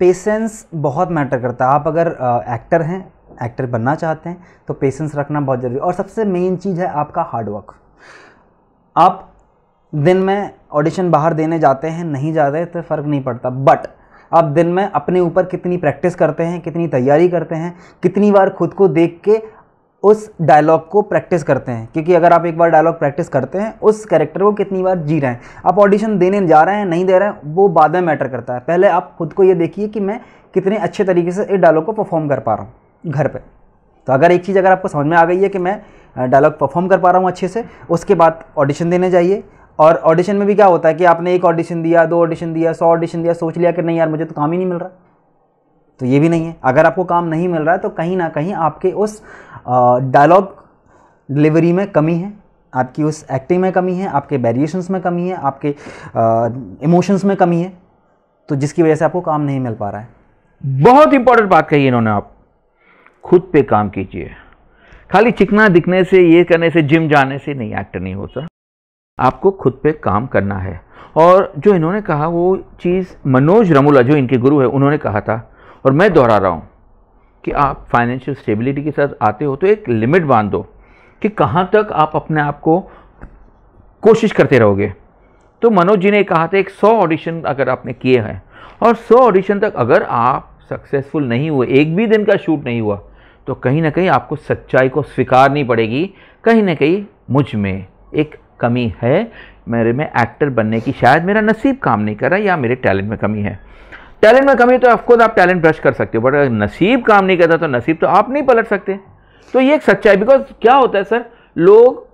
Patience बहुत matter करता है आप अगर एक्टर हैं एक्टर बनना चाहते हैं तो पेशेंस रखना बहुत ज़रूरी और सबसे मेन चीज़ है आपका हार्डवर्क आप दिन में ऑडिशन बाहर देने जाते हैं नहीं जाते तो फ़र्क नहीं पड़ता बट आप दिन में अपने ऊपर कितनी प्रैक्टिस करते हैं कितनी तैयारी करते हैं कितनी बार खुद को देख के उस डायलॉग को प्रैक्टिस करते हैं क्योंकि अगर आप एक बार डायलॉग प्रैक्टिस करते हैं उस कैरेक्टर को कितनी बार जी रहे हैं आप ऑडिशन देने जा रहे हैं नहीं दे रहे हैं वो बाद में मैटर करता है पहले आप खुद को ये देखिए कि मैं कितने अच्छे तरीके से इस डायलॉग को परफॉर्म कर पा रहा हूँ घर पर तो अगर एक चीज़ अगर आपको समझ में आ गई है कि मैं डायलॉग परफॉर्म कर पा रहा हूँ अच्छे से उसके बाद ऑडिशन देने जाइए और ऑडिशन में भी क्या होता है कि आपने एक ऑडिशन दिया दो ऑडिशन दिया सौ ऑडिशन दिया सोच लिया कि नहीं यार मुझे तो काम ही नहीं मिल रहा तो ये भी नहीं है अगर आपको काम नहीं मिल रहा है तो कहीं ना कहीं आपके उस डायलॉग डिलीवरी में कमी है आपकी उस एक्टिंग में कमी है आपके वेरिएशंस में कमी है आपके इमोशंस में कमी है तो जिसकी वजह से आपको काम नहीं मिल पा रहा है बहुत इंपॉर्टेंट बात कही इन्होंने आप खुद पे काम कीजिए खाली चिकना दिखने से ये करने से जिम जाने से नहीं एक्टर नहीं होता आपको खुद पे काम करना है और जो इन्होंने कहा वो चीज़ मनोज रमूला जो इनके गुरु है उन्होंने कहा था और मैं दोहरा रहा हूँ कि आप फाइनेंशियल स्टेबिलिटी के साथ आते हो तो एक लिमिट बांध दो कि कहाँ तक आप अपने आप को कोशिश करते रहोगे तो मनोज जी ने कहा था एक सौ ऑडिशन अगर आपने किए हैं और सौ ऑडिशन तक अगर आप सक्सेसफुल नहीं हुए एक भी दिन का शूट नहीं हुआ तो कहीं ना कहीं आपको सच्चाई को स्वीकारनी पड़ेगी कहीं ना कहीं मुझ में एक कमी है मेरे में एक्टर बनने की शायद मेरा नसीब काम नहीं कर रहा या मेरे टैलेंट में कमी है टैलेंट में कमी तो ऑफकोर्स आप टैलेंट ब्रश कर सकते हो बट अगर नसीब काम नहीं करता तो नसीब तो आप नहीं पलट सकते तो ये एक सच्चाई बिकॉज क्या होता है सर लोग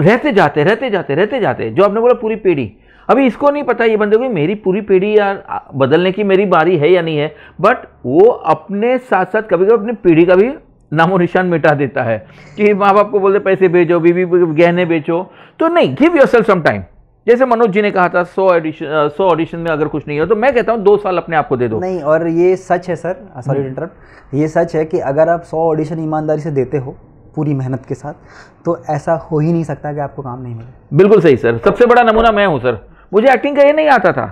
रहते जाते रहते जाते रहते जाते जो आपने बोला पूरी पीढ़ी अभी इसको नहीं पता ये बंदे को मेरी पूरी पीढ़ी यार बदलने की मेरी बारी है या नहीं है बट वो अपने साथ साथ कभी कभी अपनी पीढ़ी का भी नामो निशान मिटा देता है कि माँ बाप को बोलते पैसे भेजो बीवी गहने बेचो तो नहीं give yourself some time जैसे मनोज जी ने कहा था सौ ऑडिशन सौ ऑडिशन में अगर कुछ नहीं हो तो मैं कहता हूँ दो साल अपने आप को दे दो नहीं और ये सच है सर सॉरी इंटरप्ट हम्म। ये सच है कि अगर आप सौ ऑडिशन ईमानदारी से देते हो पूरी मेहनत के साथ तो ऐसा हो ही नहीं सकता कि आपको काम नहीं मिले बिल्कुल सही सर सबसे बड़ा नमूना मैं हूँ सर मुझे एक्टिंग का ए नहीं आता था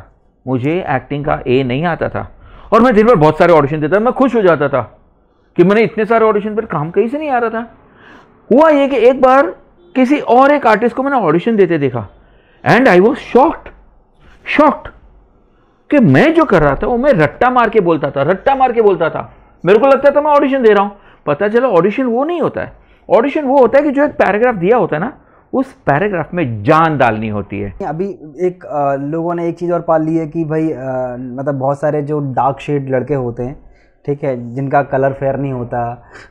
मुझे एक्टिंग का ए नहीं आता था और मैं दिन भर बहुत सारे ऑडिशन देता था मैं खुश हो जाता था कि मैंने इतने सारे ऑडिशन पर काम कहीं से नहीं आ रहा था हुआ ये कि एक बार किसी और एक आर्टिस्ट को मैंने ऑडिशन देते देखा and I was shocked shocked कि मैं जो कर रहा था वो मैं रट्टा मार के बोलता था रट्टा मार के बोलता था मेरे को लगता था मैं ऑडिशन दे रहा हूँ पता चला ऑडिशन वो नहीं होता है ऑडिशन वो होता है कि जो एक पैराग्राफ दिया होता है ना उस पैराग्राफ में जान डालनी होती है अभी एक आ, लोगों ने एक चीज़ और पाल ली है कि भाई आ, मतलब बहुत सारे जो डार्क शेड लड़के होते हैं ठीक है जिनका कलर फेयर नहीं होता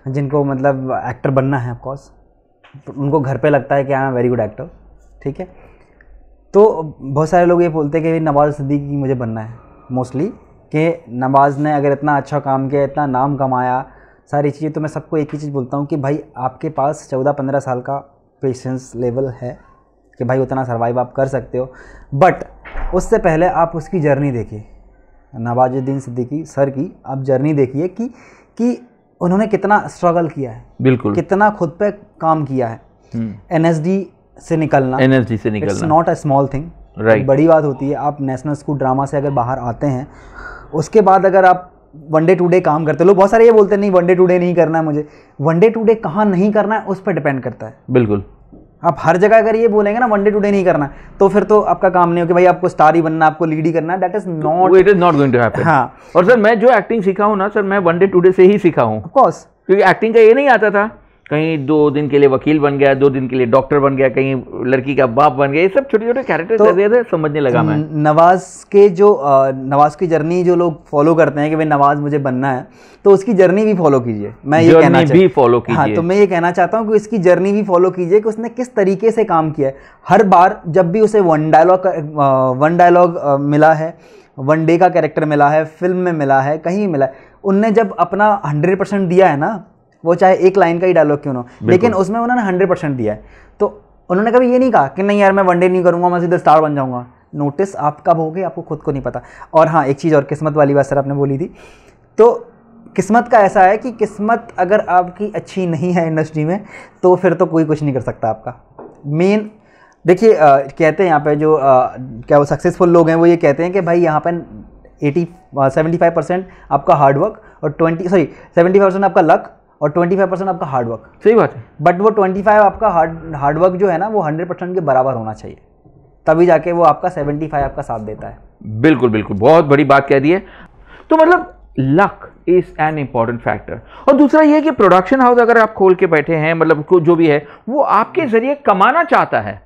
जिनको मतलब एक्टर बनना है ऑफकोर्स उनको घर पे लगता है कि I am very good actor ठीक है तो बहुत सारे लोग ये बोलते हैं कि नवाज़ सिद्दीकी मुझे बनना है मोस्टली कि नवाज़ ने अगर इतना अच्छा काम किया इतना नाम कमाया सारी चीज़ें तो मैं सबको एक ही चीज़ बोलता हूँ कि भाई आपके पास चौदह पंद्रह साल का पेशेंस लेवल है कि भाई उतना सर्वाइव आप कर सकते हो बट उससे पहले आप उसकी जर्नी देखिए नवाजुद्दीन सिद्दीकी सर की आप जर्नी देखिए कि कि उन्होंने कितना स्ट्रगल किया है बिल्कुल कितना खुद पे काम किया है एन एस डी से निकलना एनर्जी से निकलना not a small thing right बड़ी बात होती है आप नेशनल स्कूल ड्रामा से अगर बाहर आते हैं उसके बाद अगर आप वन डे टू डे काम करते लोग बहुत सारे ये बोलते हैं नहीं वन डे टू डे नहीं करना है मुझे वन डे टू डे कहाँ नहीं करना है उस पर डिपेंड करता है बिल्कुल आप हर जगह अगर ये बोलेंगे ना वनडे टू डे नहीं करना तो फिर तो आपका काम नहीं हो कि भाई आपको स्टार ही बनना आपको लीड ही करना that is not it is not going to happen हाँ और सर मैं जो एक्टिंग सीखा हूँ ना सर मैं वनडे टू डे से ही सीखा हूँ ऑफकोर्स क्योंकि एक्टिंग का ये नहीं आता था कहीं दो दिन के लिए वकील बन गया दो दिन के लिए डॉक्टर बन गया कहीं लड़की का बाप बन गया ये सब छोटे छोटे कैरेक्टर तो दे दे समझने लगा मैं नवाज के जो नवाज की जर्नी जो लोग फॉलो करते हैं कि भाई नवाज मुझे बनना है तो उसकी जर्नी भी फॉलो कीजिए मैं ये कहना भी फॉलो कीजिए हाँ तो मैं ये कहना चाहता हूँ कि इसकी जर्नी भी फॉलो कीजिए कि उसने किस तरीके से काम किया है हर बार जब भी उसे वन डायलॉग वन डायलॉग मिला है वन डे का कैरेक्टर मिला है फिल्म में मिला है कहीं मिला है उनने जब अपना हंड्रेड परसेंट दिया है ना वो चाहे एक लाइन का ही डायलॉग क्यों ना लेकिन उसमें उन्होंने हंड्रेड परसेंट दिया है तो उन्होंने कभी ये नहीं कहा कि नहीं यार मैं वनडे नहीं करूँगा मैं सीधे स्टार बन जाऊँगा नोटिस आप कब गए आपको खुद को नहीं पता और हाँ एक चीज़ और किस्मत वाली बात सर आपने बोली थी तो किस्मत का ऐसा है कि किस्मत अगर आपकी अच्छी नहीं है इंडस्ट्री में तो फिर तो कोई कुछ नहीं कर सकता आपका मेन देखिए कहते हैं यहाँ पे जो आ, क्या वो सक्सेसफुल लोग हैं वो ये कहते हैं कि भाई यहाँ पर एटी सेवेंटी फाइव परसेंट आपका हार्डवर्क और ट्वेंटी सॉरी सेवेंटी परसेंट आपका लक और 25 परसेंट आपका हार्डवर्क सही बात है बट वो 25 आपका हार्ड हार्डवर्क जो है ना वो 100 परसेंट के बराबर होना चाहिए तभी जाके वो आपका 75 आपका साथ देता है बिल्कुल बिल्कुल बहुत बड़ी बात कह दी है तो मतलब luck is an important factor और दूसरा यह कि प्रोडक्शन हाउस अगर आप खोल के बैठे हैं मतलब जो भी है वो आपके जरिए कमाना चाहता है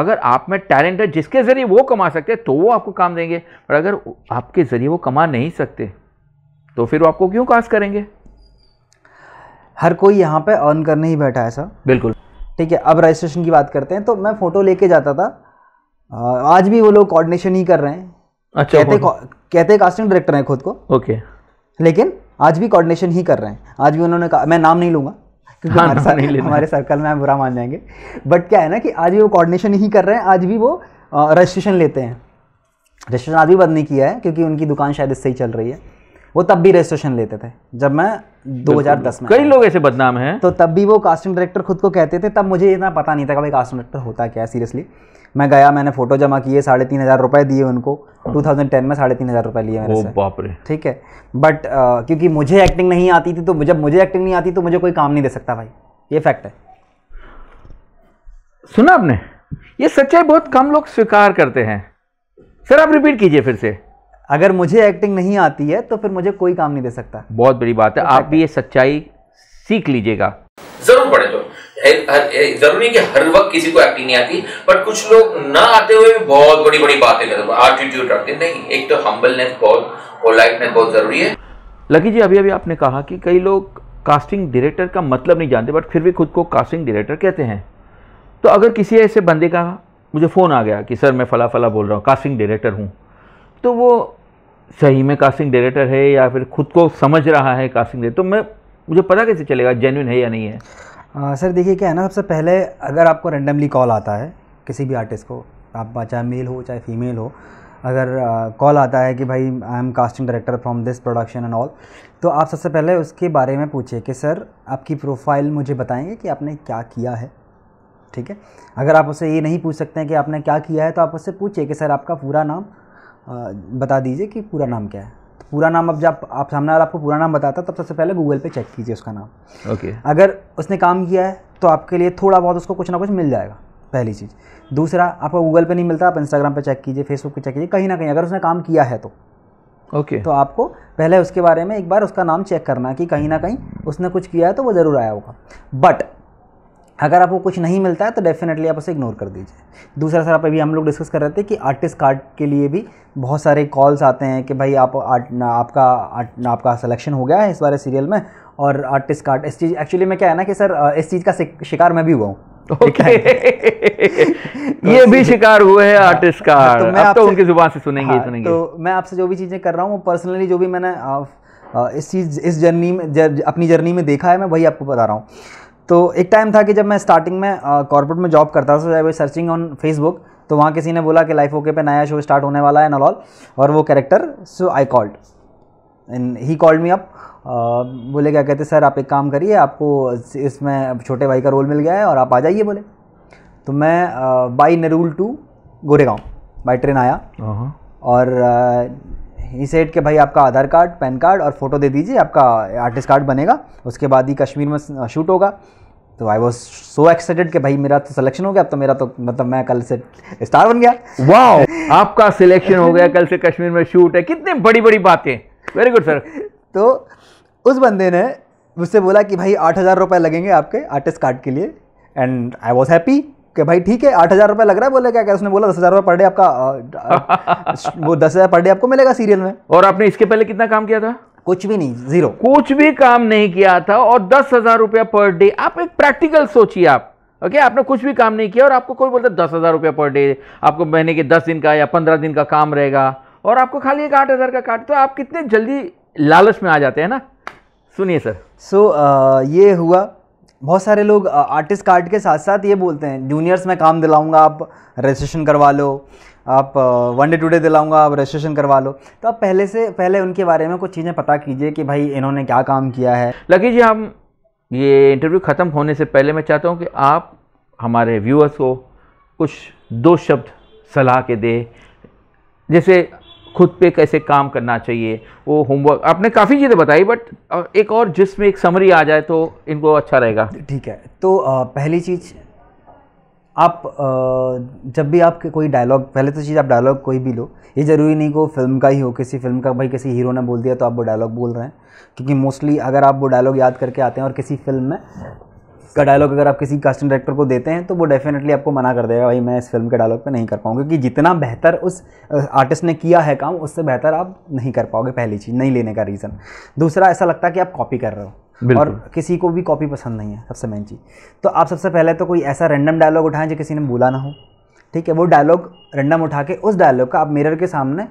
अगर आप में टैलेंट है जिसके ज़रिए वो कमा सकते हैं तो वो आपको काम देंगे पर अगर आपके ज़रिए वो कमा नहीं सकते तो फिर वो आपको क्यों कास्ट करेंगे हर कोई यहाँ पे अर्न करने ही बैठा है सर बिल्कुल ठीक है अब रजिस्ट्रेशन की बात करते हैं तो मैं फ़ोटो लेके जाता था आज भी वो लोग कोऑर्डिनेशन ही कर रहे हैं अच्छा कहते कहते कास्टिंग डायरेक्टर हैं खुद को ओके लेकिन आज भी कोऑर्डिनेशन ही कर रहे हैं आज भी उन्होंने कहा मैं नाम नहीं लूँगा क्योंकि हाँ, हमारे सर, हमारे सर्कल में हम बुरा मान जाएंगे बट क्या है ना कि आज भी वो कोऑर्डिनेशन ही कर रहे हैं आज भी वो रजिस्ट्रेशन लेते हैं रजिस्ट्रेशन आज भी बंद नहीं किया है क्योंकि उनकी दुकान शायद इससे ही चल रही है वो तब भी रजिस्ट्रेशन लेते थे जब मैं 2010 में कई लोग ऐसे बदनाम हैं तो तब भी वो कास्टिंग डायरेक्टर खुद को कहते थे तब मुझे इतना पता नहीं था कि भाई कास्टिंग डायरेक्टर होता क्या है सीरियसली मैं गया मैंने फोटो जमा किए साढ़े तीन हज़ार रुपये दिए उनको टू थाउजेंड टेन में साढ़े तीन हज़ार रुपये लिए मेरे से ठीक है बट क्योंकि मुझे एक्टिंग नहीं आती थी तो जब मुझे एक्टिंग नहीं आती तो मुझे कोई काम नहीं दे सकता भाई ये फैक्ट है सुना आपने ये सच्चाई बहुत कम लोग स्वीकार करते हैं सर आप रिपीट कीजिए फिर से अगर मुझे एक्टिंग नहीं आती है तो फिर मुझे कोई काम नहीं दे सकता बहुत बड़ी बात है आप भी ये सच्चाई सीख लीजिएगा जरूर पढ़े तो जरूरी कि हर वक्त किसी को एक्टिंग नहीं आती बट कुछ लोग ना आते हुए भी बहुत बड़ी बड़ी बातें करते एटीट्यूड रखते नहीं एक तो हम्बलनेस बहुत पोलाइटनेस बहुत जरूरी है लकी जी अभी अभी आपने कहा कि कई लोग कास्टिंग डायरेक्टर का मतलब नहीं जानते बट फिर भी खुद को कास्टिंग डायरेक्टर कहते हैं तो अगर किसी ऐसे बंदे का मुझे फ़ोन आ गया कि सर मैं फला फला बोल रहा हूँ कास्टिंग डायरेक्टर हूँ तो वो सही में कास्टिंग डायरेक्टर है या फिर खुद को समझ रहा है कास्टिंग डायरेक्टर तो मैं मुझे पता कैसे चलेगा जेन्यून है या नहीं है आ, सर देखिए क्या है ना सबसे पहले अगर आपको रेंडमली कॉल आता है किसी भी आर्टिस्ट को आप चाहे मेल हो चाहे फीमेल हो अगर कॉल uh, आता है कि भाई I am casting director from this production and all तो आप सबसे पहले उसके बारे में पूछिए कि सर आपकी प्रोफाइल मुझे बताएंगे कि आपने क्या किया है ठीक है अगर आप उसे ये नहीं पूछ सकते हैं कि आपने क्या किया है तो आप उससे पूछिए कि सर आपका पूरा नाम बता दीजिए कि पूरा नाम क्या है तो पूरा नाम अब जब आप सामने वाला आपको पूरा नाम बताता तब सबसे पहले गूगल पे चेक कीजिए उसका नाम ओके okay. अगर उसने काम किया है तो आपके लिए थोड़ा बहुत उसको कुछ ना कुछ मिल जाएगा पहली चीज़ दूसरा आपको गूगल पे नहीं मिलता आप इंस्टाग्राम पे चेक कीजिए फेसबुक पे चेक कीजिए कहीं ना कहीं अगर उसने काम किया है तो ओके okay. तो आपको पहले उसके बारे में एक बार उसका नाम चेक करना कि कहीं ना कहीं उसने कुछ किया है तो वो ज़रूर आया होगा बट अगर आपको कुछ नहीं मिलता है तो डेफिनेटली आप उसे इग्नोर कर दीजिए दूसरा सर आप अभी हम लोग डिस्कस कर रहे थे कि आर्टिस्ट कार्ड के लिए भी बहुत सारे कॉल्स आते हैं कि भाई आप आर्ट ना आपका आर्ट ना आपका सिलेक्शन हो गया है इस बारे सीरियल में और आर्टिस्ट कार्ड इस चीज़ एक्चुअली में क्या है ना कि सर इस चीज़ का शिकार मैं भी हुआ हूँ Okay. तो ये भी शिकार हुए हैं आर्टिस्ट का हाँ, हाँ, तो मैं आप तो उनकी जुबान से सुनेंगे हाँ, सुनेंगे तो मैं आपसे जो भी चीज़ें कर रहा हूँ पर्सनली जो भी मैंने इस चीज़ इस जर्नी में जर, अपनी जर्नी में देखा है मैं वही आपको बता रहा हूँ तो एक टाइम था कि जब मैं स्टार्टिंग में कॉर्पोरेट में जॉब करता था वो सर्चिंग ऑन फेसबुक तो वहाँ किसी ने बोला कि लाइफ ओके पे नया शो स्टार्ट होने वाला है नॉल और वो character so I called and he called me up बोले क्या कहते सर आप एक काम करिए आपको इसमें छोटे भाई का रोल मिल गया है और आप आ जाइए बोले तो मैं by Nerul to Goregaon by train आया हाँ, हाँ। और ही सेट के भाई आपका आधार कार्ड पैन कार्ड और फोटो दे दीजिए आपका आर्टिस्ट कार्ड बनेगा उसके बाद ही कश्मीर में शूट होगा तो आई वॉज सो एक्साइटेड कि भाई मेरा तो सिलेक्शन हो गया अब तो मेरा तो मतलब मैं कल से स्टार बन गया वाह आपका सिलेक्शन हो गया कल से कश्मीर में शूट है कितनी बड़ी बड़ी बातें वेरी गुड सर तो उस बंदे ने मुझसे बोला कि भाई आठ हज़ार रुपये लगेंगे आपके आर्टिस्ट कार्ड के लिए एंड आई वॉज हैप्पी कि भाई ठीक है आठ हज़ार रुपये लग रहा है बोले क्या क्या उसने बोला दस हज़ार रुपये पर डे आपका आ, आ, वो दस हज़ार पर डे आपको मिलेगा सीरियल में और आपने इसके पहले कितना काम किया था कुछ भी नहीं जीरो कुछ भी काम नहीं किया था और दस हज़ार रुपया पर डे आप एक प्रैक्टिकल सोचिए आप ओके आपने कुछ भी काम नहीं किया और आपको कोई बोलता दस हज़ार रुपया पर डे आपको महीने के दस दिन का या पंद्रह दिन का काम रहेगा और आपको खाली एक आठ हज़ार का काट तो आप कितने जल्दी लालच में आ जाते हैं ना सुनिए सर सो so, uh, ये हुआ बहुत सारे लोग आर्टिस्ट कार्ड के साथ साथ ये बोलते हैं जूनियर्स में काम दिलाऊंगा आप रजिस्ट्रेशन करवा लो आप वन डे टू डे दिलाऊंगा आप रजिस्ट्रेशन करवा लो तो आप पहले से पहले उनके बारे में कुछ चीज़ें पता कीजिए कि भाई इन्होंने क्या काम किया है लकी जी हम ये इंटरव्यू ख़त्म होने से पहले मैं चाहता हूँ कि आप हमारे व्यूअर्स को कुछ दो शब्द सलाह के दे जैसे खुद पे कैसे काम करना चाहिए वो होमवर्क आपने काफ़ी चीज़ें बताई बट एक और जिसमें एक समरी आ जाए तो इनको अच्छा रहेगा ठीक है तो पहली चीज़ आप जब भी आप कोई डायलॉग पहले तो चीज़ आप डायलॉग कोई भी लो ये ज़रूरी नहीं कि फिल्म का ही हो किसी फिल्म का भाई किसी हीरो ने बोल दिया तो आप वो डायलॉग बोल रहे हैं क्योंकि मोस्टली अगर आप वो डायलॉग याद करके आते हैं और किसी फिल्म में का डायलॉग अगर आप किसी कास्टिंग डायरेक्टर को देते हैं तो वो डेफिनेटली आपको मना कर देगा भाई मैं इस फिल्म के डायलॉग पे नहीं कर पाऊँगा क्योंकि जितना बेहतर उस आर्टिस्ट ने किया है काम उससे बेहतर आप नहीं कर पाओगे पहली चीज़ नहीं लेने का रीज़न दूसरा ऐसा लगता है कि आप कॉपी कर रहे हो और किसी को भी कॉपी पसंद नहीं है सबसे मेन चीज़ तो आप सबसे पहले तो कोई ऐसा रैंडम डायलॉग उठाएं जो किसी ने बोला ना हो ठीक है वो डायलॉग रैंडम उठा के उस डायलॉग का आप मिरर के सामने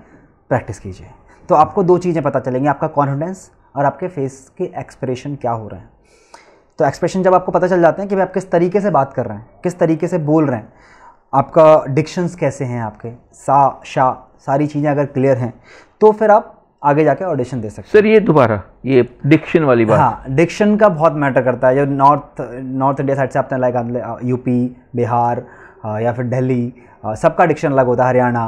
प्रैक्टिस कीजिए तो आपको दो चीज़ें पता चलेंगी आपका कॉन्फिडेंस और आपके फेस के एक्सप्रेशन क्या हो रहे हैं तो एक्सप्रेशन जब आपको पता चल जाते हैं कि भाई आप किस तरीके से बात कर रहे हैं किस तरीके से बोल रहे हैं आपका डिक्शंस कैसे हैं आपके सा शा सारी चीज़ें अगर क्लियर हैं तो फिर आप आगे जाके ऑडिशन दे सकते सर ये दोबारा ये डिक्शन वाली बात हाँ डिक्शन का बहुत मैटर करता है जब नॉर्थ नॉर्थ इंडिया साइड से आपने लाइक यूपी बिहार या फिर दिल्ली सबका डिक्शन अलग होता है हरियाणा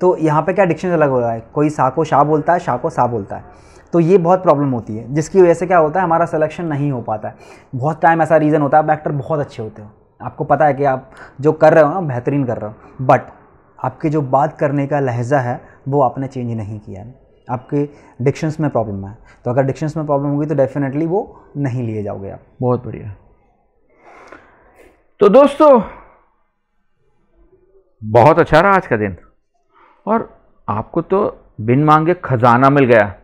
तो यहाँ पे क्या डिक्शन अलग होता है कोई सा को शाह बोलता है शाह को सा बोलता है तो ये बहुत प्रॉब्लम होती है जिसकी वजह से क्या होता है हमारा सिलेक्शन नहीं हो पाता है बहुत टाइम ऐसा रीज़न होता है आप एक्टर बहुत अच्छे होते हो आपको पता है कि आप जो कर रहे हो ना बेहतरीन कर रहे हो बट आपके जो बात करने का लहजा है वो आपने चेंज नहीं किया है आपके डिक्शंस में प्रॉब्लम है तो अगर डिक्शंस में प्रॉब्लम होगी तो डेफिनेटली वो नहीं लिए जाओगे आप बहुत बढ़िया तो दोस्तों बहुत अच्छा रहा आज का दिन और आपको तो बिन मांगे खजाना मिल गया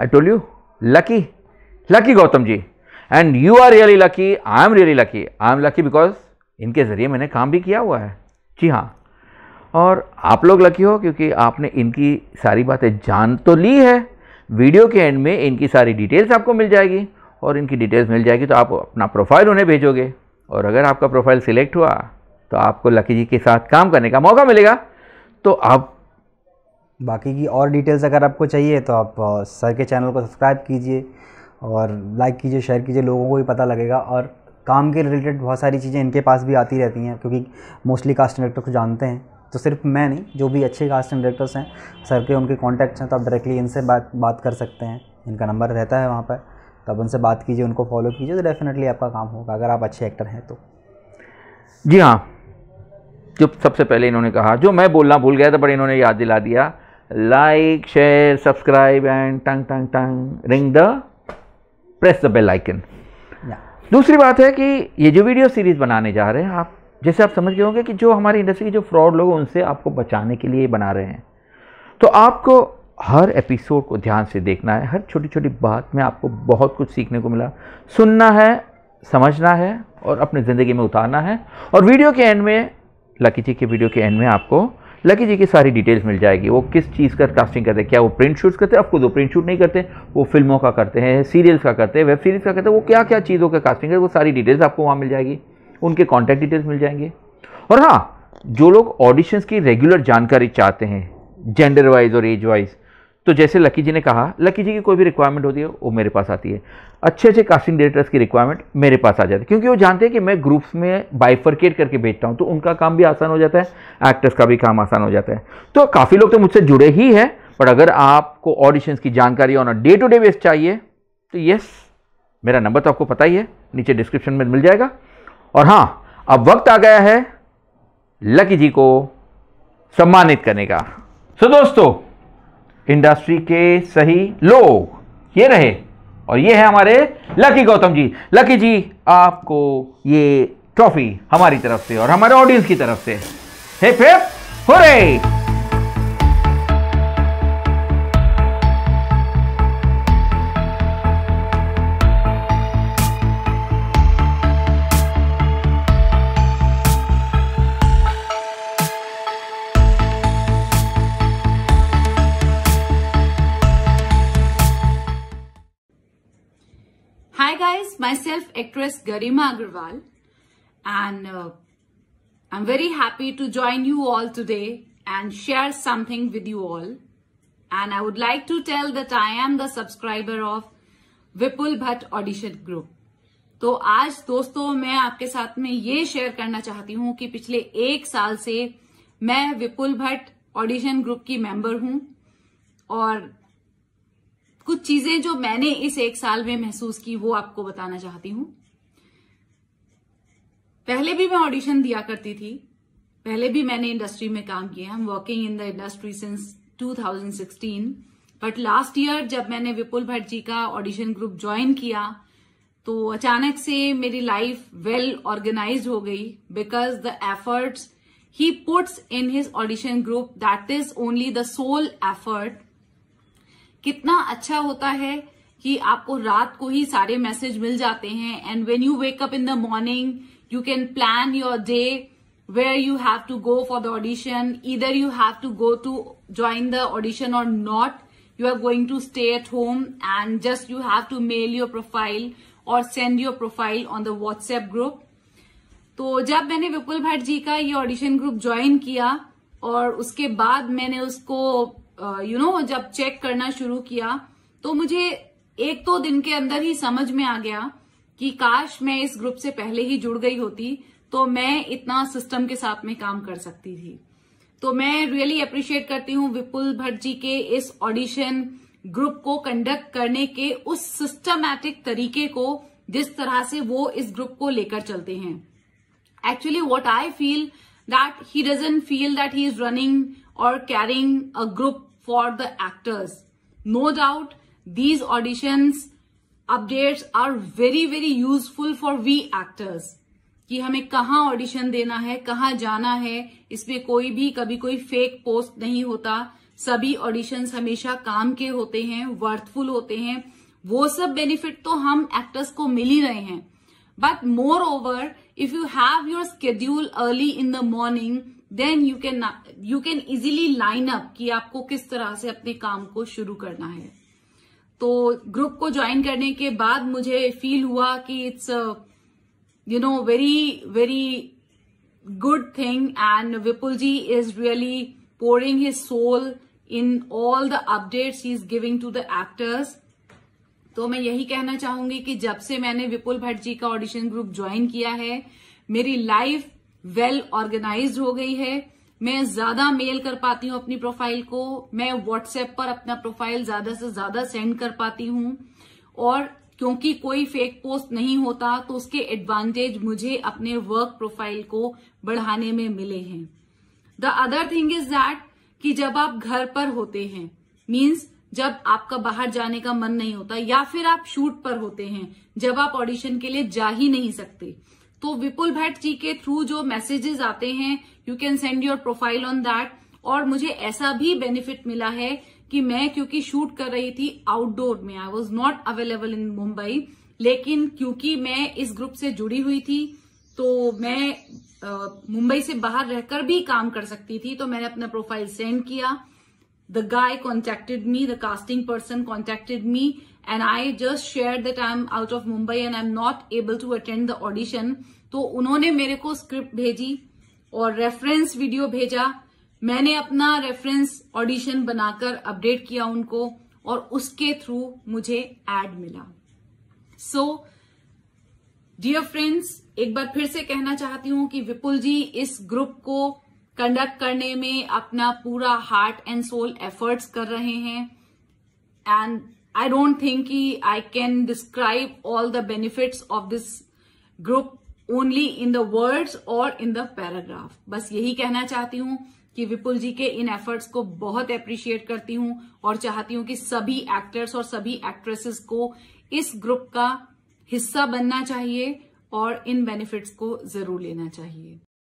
I told you lucky Lucky Gautam ji and you are really lucky I am really lucky I am lucky because इनके ज़रिए मैंने काम भी किया हुआ है जी हाँ और आप लोग लकी हो क्योंकि आपने इनकी सारी बातें जान तो ली है वीडियो के एंड में इनकी सारी डिटेल्स आपको मिल जाएगी और इनकी डिटेल्स मिल जाएगी तो आप अपना प्रोफाइल उन्हें भेजोगे और अगर आपका प्रोफाइल सिलेक्ट हुआ तो आपको लकी जी के साथ काम करने का मौका मिलेगा तो आप बाकी की और डिटेल्स अगर आपको चाहिए तो आप सर के चैनल को सब्सक्राइब कीजिए और लाइक कीजिए शेयर कीजिए लोगों को भी पता लगेगा और काम के रिलेटेड बहुत सारी चीज़ें इनके पास भी आती रहती हैं क्योंकि मोस्टली कास्ट डायरेक्टर को जानते हैं तो सिर्फ मैं नहीं जो भी अच्छे कास्टिंग डायरेक्टर्स हैं सर के उनके कॉन्टैक्ट्स हैं तो आप डायरेक्टली इनसे बात बात कर सकते हैं इनका नंबर रहता है वहाँ पर तो आप उनसे बात कीजिए उनको फॉलो कीजिए तो डेफिनेटली आपका काम होगा अगर आप अच्छे एक्टर हैं तो जी हाँ जो सबसे पहले इन्होंने कहा जो मैं बोलना भूल गया था पर इन्होंने याद दिला दिया like share subscribe and tang tang tang ring the press the bell icon दूसरी बात है कि ये जो वीडियो सीरीज़ बनाने जा रहे हैं आप जैसे आप समझ गए होंगे कि जो हमारी इंडस्ट्री के जो फ्रॉड लोग उनसे आपको बचाने के लिए बना रहे हैं तो आपको हर एपिसोड को ध्यान से देखना है हर छोटी छोटी बात में आपको बहुत कुछ सीखने को मिला सुनना है समझना है और अपनी ज़िंदगी में उतारना है और वीडियो के एंड में लकी जी के वीडियो के एंड में आपको लकी जी की सारी डिटेल्स मिल जाएगी वो किस चीज़ का कास्टिंग करते हैं क्या वो प्रिंट शूट्स करते हैं आपको वो प्रिंट शूट नहीं करते वो फिल्मों का करते हैं सीरियल्स का करते हैं वेब सीरीज़ का करते हैं वो क्या क्या चीज़ों का कास्टिंग है वो सारी डिटेल्स आपको वहाँ मिल जाएगी उनके कॉन्टैक्ट डिटेल्स मिल जाएंगे और हाँ जो लोग ऑडिशंस की रेगुलर जानकारी चाहते हैं जेंडर वाइज और एज वाइज तो जैसे लकी जी ने कहा लकी जी की कोई भी रिक्वायरमेंट होती है वो मेरे पास आती है अच्छे अच्छे कास्टिंग डायरेक्टर्स की रिक्वायरमेंट मेरे पास आ जाती है क्योंकि वो जानते हैं कि मैं ग्रुप्स में बाइफर्केट करके भेजता हूँ तो उनका काम भी आसान हो जाता है एक्टर्स का भी काम आसान हो जाता है तो काफ़ी लोग तो मुझसे जुड़े ही हैं पर अगर आपको ऑडिशंस की जानकारी on day to day base चाहिए तो येस मेरा नंबर तो आपको पता ही है नीचे डिस्क्रिप्शन में मिल जाएगा और हाँ अब वक्त आ गया है लकी जी को सम्मानित करने का सो दोस्तों इंडस्ट्री के सही लोग ये रहे और ये है हमारे लकी गौतम जी लकी जी आपको ये ट्रॉफी हमारी तरफ से और हमारे ऑडियंस की तरफ से हे फिर हो रही myself, actress Garima agrawal and uh, I'm very happy to join you all today and share something with you all. And I would like to tell that I am the subscriber of vipul bhat audition group तो आज दोस्तों मैं आपके साथ में ये share करना चाहती हूँ कि पिछले एक साल से मैं विपुल भट्ट ऑडिशन ग्रुप की मेंबर हूँ और कुछ चीजें जो मैंने इस एक साल में महसूस की वो आपको बताना चाहती हूं पहले भी मैं ऑडिशन दिया करती थी पहले भी मैंने इंडस्ट्री में काम किया I am working in the industry since 2016 but last year जब मैंने विपुल भट्ट जी का ऑडिशन ग्रुप ज्वाइन किया तो अचानक से मेरी लाइफ वेल ऑर्गेनाइज हो गई because the efforts he puts in his audition group that is only the sole effort कितना अच्छा होता है कि आपको रात को ही सारे मैसेज मिल जाते हैं and when you wake up in the morning you can plan your day where you have to go for the audition इधर you have to go to join the audition और not you are going to stay at home and just you have to mail your profile और send your profile on the WhatsApp group तो जब मैंने विपुल भट्ट जी का ये audition group join किया और उसके बाद मैंने उसको यू नो जब चेक करना शुरू किया तो मुझे एक तो दिन के अंदर ही समझ में आ गया कि काश मैं इस ग्रुप से पहले ही जुड़ गई होती तो मैं इतना सिस्टम के साथ में काम कर सकती थी तो मैं रियली अप्रिशिएट करती हूँ विपुल भट्ट जी के इस ऑडिशन ग्रुप को कंडक्ट करने के उस सिस्टमैटिक तरीके को जिस तरह से वो इस ग्रुप को लेकर चलते हैं actually what I feel that he doesn't feel that he is running or carrying a group for the actors. No doubt, these auditions updates are very very useful for we actors. कि हमें कहाँ audition देना है कहाँ जाना है इसमें कोई भी कभी कोई फेक पोस्ट नहीं होता सभी ऑडिशंस हमेशा काम के होते हैं वर्थफुल होते हैं वो सब बेनिफिट तो हम एक्टर्स को मिल ही रहे हैं but moreover if you have your schedule early in the morning then you can you can easily line up कि आपको किस तरह से अपने काम को शुरू करना है तो ग्रुप को ज्वाइन करने के बाद मुझे फील हुआ कि it's you know very very good thing and Vipul ji is really pouring his soul in all the updates he is giving to the actors तो मैं यही कहना चाहूंगी कि जब से मैंने विपुल भट्ट जी का ऑडिशन ग्रुप ज्वाइन किया है मेरी लाइफ वेल ऑर्गेनाइज हो गई है मैं ज्यादा मेल कर पाती हूँ अपनी प्रोफाइल को मैं व्हाट्सएप पर अपना प्रोफाइल ज्यादा से ज्यादा सेंड कर पाती हूँ और क्योंकि कोई फेक पोस्ट नहीं होता तो उसके एडवांटेज मुझे अपने वर्क प्रोफाइल को बढ़ाने में मिले हैं the other thing is that कि जब आप घर पर होते हैं मीन्स जब आपका बाहर जाने का मन नहीं होता या फिर आप शूट पर होते हैं जब आप ऑडिशन के लिए जा ही नहीं सकते तो विपुल भट्ट जी के थ्रू जो मैसेजेस आते हैं you can send your profile on that और मुझे ऐसा भी बेनिफिट मिला है कि मैं क्योंकि शूट कर रही थी आउटडोर में I was not available in Mumbai लेकिन क्योंकि मैं इस ग्रुप से जुड़ी हुई थी तो मैं मुंबई से बाहर रहकर भी काम कर सकती थी तो मैंने अपना प्रोफाइल सेंड किया the guy contacted me the casting person contacted me and i just shared that i am out of mumbai and i'm not able to attend the audition to unhone mere ko script bheji aur reference video bheja maine apna reference audition banakar update kiya unko aur uske through mujhe ad mila so dear friends ek बार fir se kehna chahti hu ki vipul ji is group ko conduct करने में अपना पूरा heart and soul efforts कर रहे हैं and I don't think कि I can describe all the benefits of this group only in the words और in the paragraph बस यही कहना चाहती हूँ कि विपुल जी के इन एफर्ट्स को बहुत अप्रिशिएट करती हूँ और चाहती हूँ कि सभी एक्टर्स और सभी एक्ट्रेसेस को इस ग्रुप का हिस्सा बनना चाहिए और इन बेनिफिट्स को जरूर लेना चाहिए